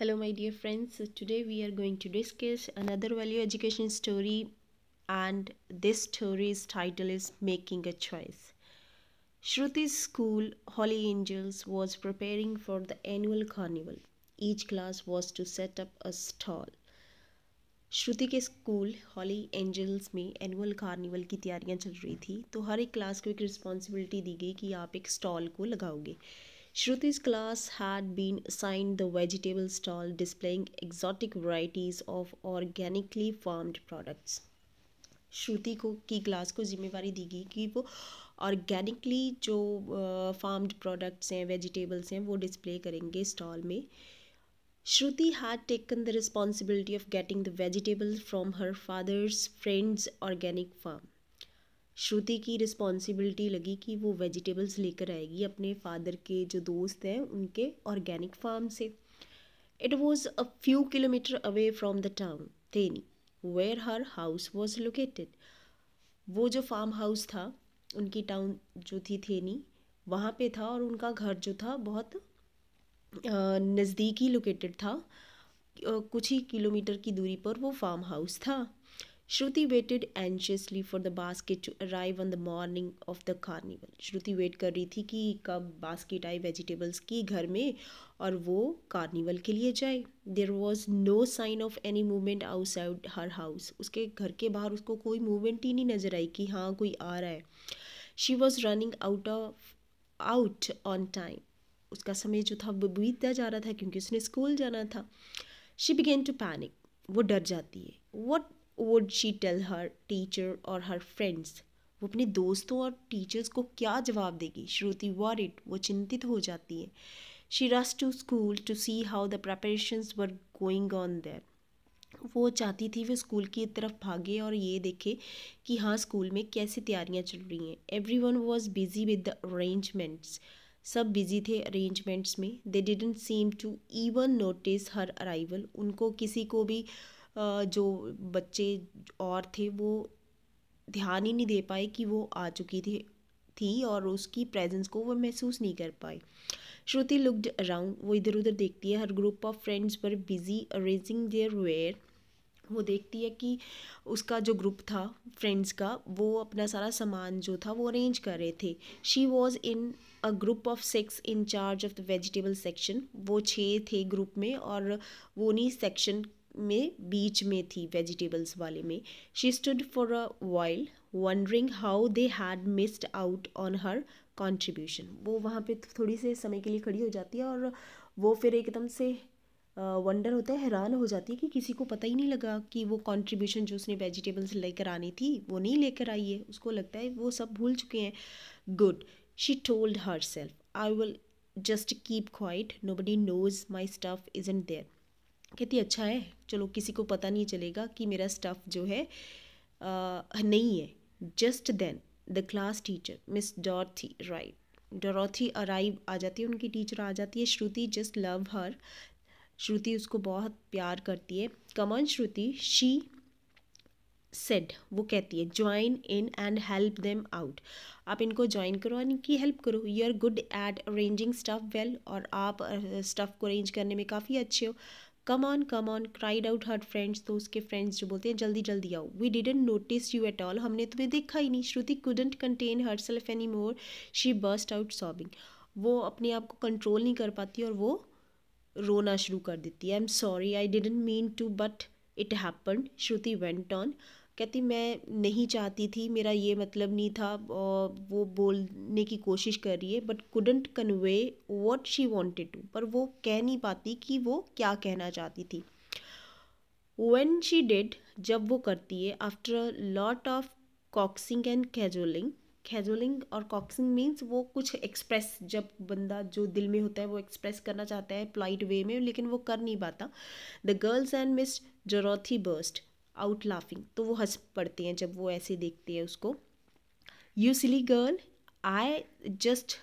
hello my dear friends today we are going to discuss another value education story and this story's title is making a choice shruti's school holy angels was preparing for the annual carnival each class was to set up a stall Shruti के school Holy Angels में annual carnival की तैयारियां चल रही थी तो हर एक class को एक रिस्पॉन्सिबिलिटी दी गई कि आप एक स्टॉल को लगाओगे Shruti's class had been assigned the vegetable stall displaying exotic varieties of organically farmed products. श्रुति को की क्लास को जिम्मेवारी दी गई कि वो ऑर्गेनिकली जो फार्म्ड प्रोडक्ट्स हैं वेजिटेबल्स हैं वो डिस्प्ले करेंगे स्टॉल में Shruti had taken the responsibility of getting the vegetables from her father's friend's organic farm. श्रुति की रिस्पॉन्सिबिलिटी लगी कि वो वेजिटेबल्स लेकर आएगी अपने फादर के जो दोस्त हैं उनके ऑर्गेनिक फार्म से it was a few kilometre away from the town Theni where her house was located वो जो फार्म हाउस था उनकी टाउन जो थी थेनी वहाँ पे था और उनका घर जो था बहुत नज़दीकी लोकेटेड था कुछ ही किलोमीटर की दूरी पर वो फार्म हाउस था Shruti waited anxiously for the basket to arrive on the morning of the carnival. Shruti wait कर रही थी कि कब basket आए vegetables की घर में और वो carnival के लिए जाए There was no sign of any movement outside her house. उसके घर के बाहर उसको कोई movement ही नहीं नज़र आई कि हाँ कोई आ रहा है She was running out of out on time. उसका समय जो था वो बीतता जा रहा था क्योंकि उसने स्कूल जाना था She began to panic. वो डर जाती है What would she tell her teacher और हर फ्रेंड्स वो अपने दोस्तों और टीचर्स को क्या जवाब देगी श्रुति वॉरिड वो चिंतित हो जाती है she rush to school to see how the preparation were going on there वो चाहती थी वे स्कूल की तरफ भागे और ये देखे कि हाँ स्कूल में कैसी तैयारियाँ चल रही हैं everyone was busy with the arrangements सब बिजी थे अरेंजमेंट्स में they didn't seem to even notice her arrival उनको किसी को भी uh, जो बच्चे और थे वो ध्यान ही नहीं दे पाए कि वो आ चुकी थी थी और उसकी प्रेजेंस को वो महसूस नहीं कर पाए श्रुति लुक्ड अराउंड वो इधर उधर देखती है हर ग्रुप ऑफ फ्रेंड्स पर बिजी अरेंजिंग देयर वेयर वो देखती है कि उसका जो ग्रुप था फ्रेंड्स का वो अपना सारा सामान जो था वो अरेंज कर रहे थे she was in a group of six in charge of the vegetable section वो छः थे ग्रुप में और वो उन्हीं सेक्शन में बीच में थी वेजिटेबल्स वाले में she stood for a while wondering how they had missed out on her contribution वो वहाँ पे थोड़ी से समय के लिए खड़ी हो जाती है और वो फिर एकदम से वंडर होता है हैरान हो जाती है कि किसी को पता ही नहीं लगा कि वो कंट्रीब्यूशन जो उसने वेजिटेबल्स लेकर आनी थी वो नहीं लेकर आई है उसको लगता है वो सब भूल चुके हैं good she told herself I will just keep quiet nobody knows my stuff is and there कहती अच्छा है चलो किसी को पता नहीं चलेगा कि मेरा स्टफ़ जो है आ, नहीं है just then the class teacher Miss Dorothy right Dorothy arrive आ जाती है उनकी टीचर आ जाती है श्रुति जस्ट लव हर श्रुति उसको बहुत प्यार करती है कमन श्रुति शी सेड वो कहती है join in and help them out आप इनको ज्वाइन करो और इनकी हेल्प करो you are good at arranging stuff well और आप स्टफ़ को अरेंज करने में काफ़ी अच्छे हो come on come on cried out her friends तो उसके फ्रेंड्स जो बोलते हैं जल्दी जल्दी आओ we didn't notice you at all हमने तुम्हें देखा ही नहीं Shruti couldn't contain herself any more she burst out sobbing वो अपने आप को कंट्रोल नहीं कर पाती और वो रोना शुरू कर देती है I am sorry I didn't mean to but it happen Shruti went on कहती मैं नहीं चाहती थी मेरा ये मतलब नहीं था वो बोलने की कोशिश कर रही है but couldn't convey what she wanted to पर वो कह नहीं पाती कि वो क्या कहना चाहती थी वेन शी डिड जब वो करती है after a lot of coaxing and cajoling cajoling और कॉक्सिंग मीन्स वो कुछ एक्सप्रेस जब बंदा जो दिल में होता है वो एक्सप्रेस करना चाहता है पोलाइट वे में लेकिन वो कर नहीं पाता the girls and Miss Dorothy burst out laughing तो वो हंस पड़ते हैं जब वो ऐसे देखते हैं उसको you silly girl I just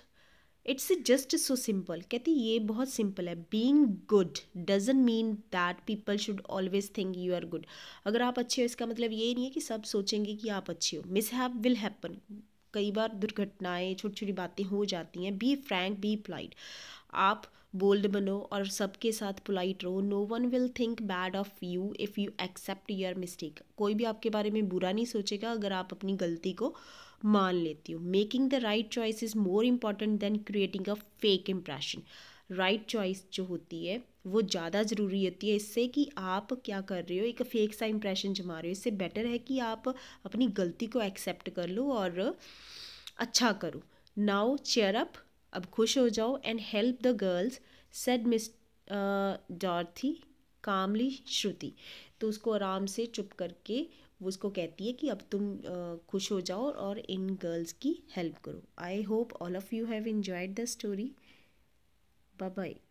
it's just so simple कहती ये बहुत सिंपल है being good doesn't mean that people should always think you are good अगर आप अच्छे हो इसका मतलब ये नहीं है कि सब सोचेंगे कि आप अच्छे हो मिस हैव विल हैपन कई बार दुर्घटनाएं छोटी छोटी बातें हो जाती हैं बी फ्रैंक बी प्लाइड आप बोल्ड बनो और सबके साथ पोलाइट रहो no one will think bad of you if you accept your mistake कोई भी आपके बारे में बुरा नहीं सोचेगा अगर आप अपनी गलती को मान लेती हो making the right choice is more important than creating a fake impression right choice जो होती है वो ज़्यादा ज़रूरी होती है इससे कि आप क्या कर रहे हो एक फेक सा इम्प्रेशन जमा रहे हो इससे बेटर है कि आप अपनी गलती को एक्सेप्ट कर लो और अच्छा करो नाउ चेयर अप अब खुश हो जाओ and help the girls said Miss Dorothy calmly Shruti तो उसको आराम से चुप करके वो उसको कहती है कि अब तुम uh, खुश हो जाओ और इन गर्ल्स की हेल्प करो I hope all of you have enjoyed the story bye bye